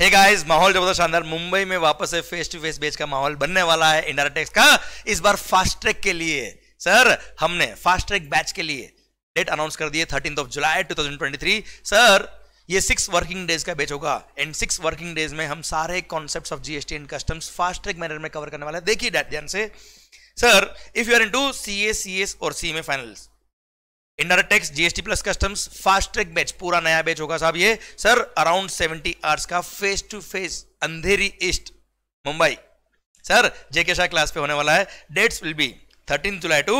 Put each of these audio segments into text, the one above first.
hey guys माहौल जबरदस्त शानदार मुंबई में वापस से फेस टू फेस बेच का माहौल बनने वाला है इंडारा टेक्स का इस बार फास्ट ट्रैक के लिए सर हमने फास्ट ट्रैक बैच के लिए डेट अनाउंस कर दिए thirteen of July to sir ये सिक्स वर्किंग डेज का बेच होगा एंड सिक्स वर्किंग डेज में हम सारे concept of GST and customs fast track manner में कवर करने वाला है देखिए ध्यान से sir if you are into C A C S और C M A finals indirect tax GST plus customs fast track batch पूरा नया बैच होगा साहब ये सर अराउंड सेवेंटी आवर्स का face to face Andheri East Mumbai sir JK Shah class पे होने वाला है dates will be thirteen July to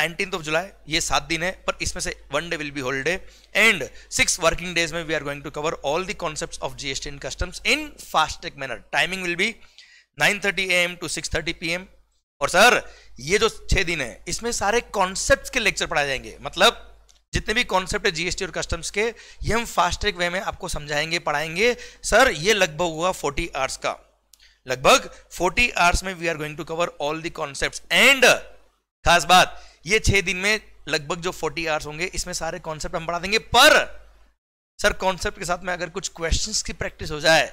nineteen of July ये सात दिन है पर इसमें से one day will be holiday and six working days में we are going to cover all the concept of GST in customs in fast track manner timing will be nine thirty A M to six thirty P M और sir ये जो छह दिन है इसमें सारे concept के लेक्चर पढ़ाए जाएंगे मतलब जितने भी कॉन्सेप्ट है जीएसटी और कस्टम्स के ये हम फास्ट ट्रैक वे में आपको समझाएंगे पढ़ाएंगे सर ये लगभग हुआ 40 आवर्स का लगभग 40 आवर्स में we are going to cover all the concept and खास बात ये छह दिन में लगभग जो 40 आवर्स होंगे इसमें सारे कॉन्सेप्ट हम पढ़ा देंगे पर सर कॉन्सेप्ट के साथ में अगर कुछ क्वेश्चन की प्रैक्टिस हो जाए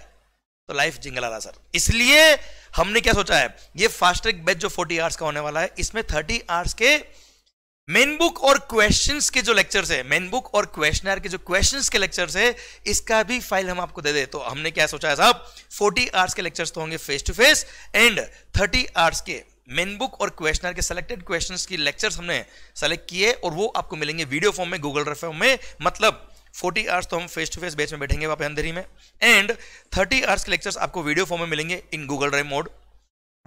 तो लाइफ जिंगल आ रहा सर इसलिए हमने क्या सोचा है ये फास्ट ट्रैक बैच जो 40 आवर्स का होने वाला है इसमें 30 आवर्स के मेन बुक और क्वेश्चंस के जो लेक्चर्स है मेन बुक और क्वेश्चनर के जो क्वेश्चंस के लेक्चर्स है इसका भी फाइल हम आपको दे दे तो हमने क्या सोचा है साहब 40 आवर्स के लेक्चर्स तो होंगे face to face and 30 hours के मेन बुक और क्वेश्चनर के सेलेक्टेड क्वेश्चंस की लेक्चर्स हमने सेलेक्ट किए और वो आपको मिलेंगे वीडियो फॉर्म में गूगल रेफ फॉर्म में मतलब फोर्टी आवर्स तो हम फेस टू फेस बेच में बैठेंगे वहाँ पे अंदर ही में एंड थर्टी आवर्स के लेक्चर्स आपको वीडियो फॉर्म में मिलेंगे इन गूगल ड्राइव मोड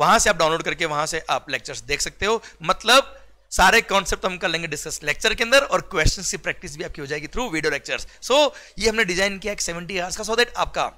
वहाँ से आप डाउनलोड करके वहाँ से आप लेक्चर्स देख सकते हो मतलब सारे कॉन्सेप्ट हम कर लेंगे डिस्कस लेक्चर के अंदर और क्वेश्चन की प्रैक्टिस भी आपकी हो जाएगी through video lectures so so, ये हमने डिजाइन किया एक सेवेंटी आवर्स का सो दैट आपका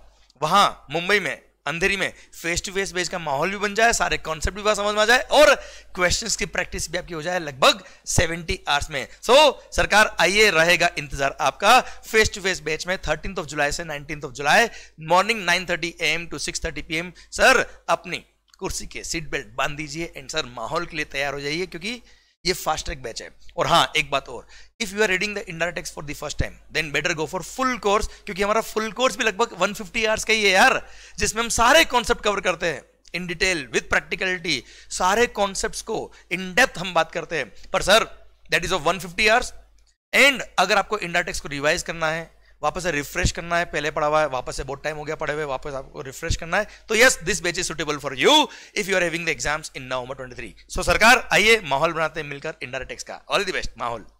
वहाँ मुंबई में अंधेरी में फेस टू फेस बेस का माहौल भी बन जाए सारे कॉन्सेप्ट भी समझ में आ जाए और क्वेश्चंस की प्रैक्टिस भी आपकी हो जाए लगभग 70 आवर्स में सो so, सरकार आइए रहेगा इंतजार आपका फेस टू फेस बेच में थर्टीन ऑफ जुलाई से nineteen of July morning nine thirty AM to six thirty P M sir अपनी कुर्सी के सीट बेल्ट बांध दीजिए एंड सर माहौल के लिए तैयार हो जाइए क्योंकि ये फास्ट ट्रैक बैच है और हाँ एक बात और if you are reading the indirect tax for the first time then better go for full course क्योंकि हमारा फुल कोर्स भी लगभग 150 आवर्स का ही है यार जिसमें हम सारे कॉन्सेप्ट कवर करते हैं इन डिटेल विथ प्रैक्टिकलिटी सारे कॉन्सेप्ट को इन डेप्थ हम बात करते हैं पर sir that is of fifty hours and अगर आपको इंडाटेक्स को रिवाइज करना है वापस से रिफ्रेश करना है पहले पढ़ा हुआ है वापस से बहुत टाइम हो गया पढ़े हुए वापस आपको रिफ्रेश करना है तो yes this batch is suitable for you if you are having the exams in November 23 so so, सरकार आइए माहौल बनाते हैं मिलकर इंडायरेक्ट का ऑल द बेस्ट माहौल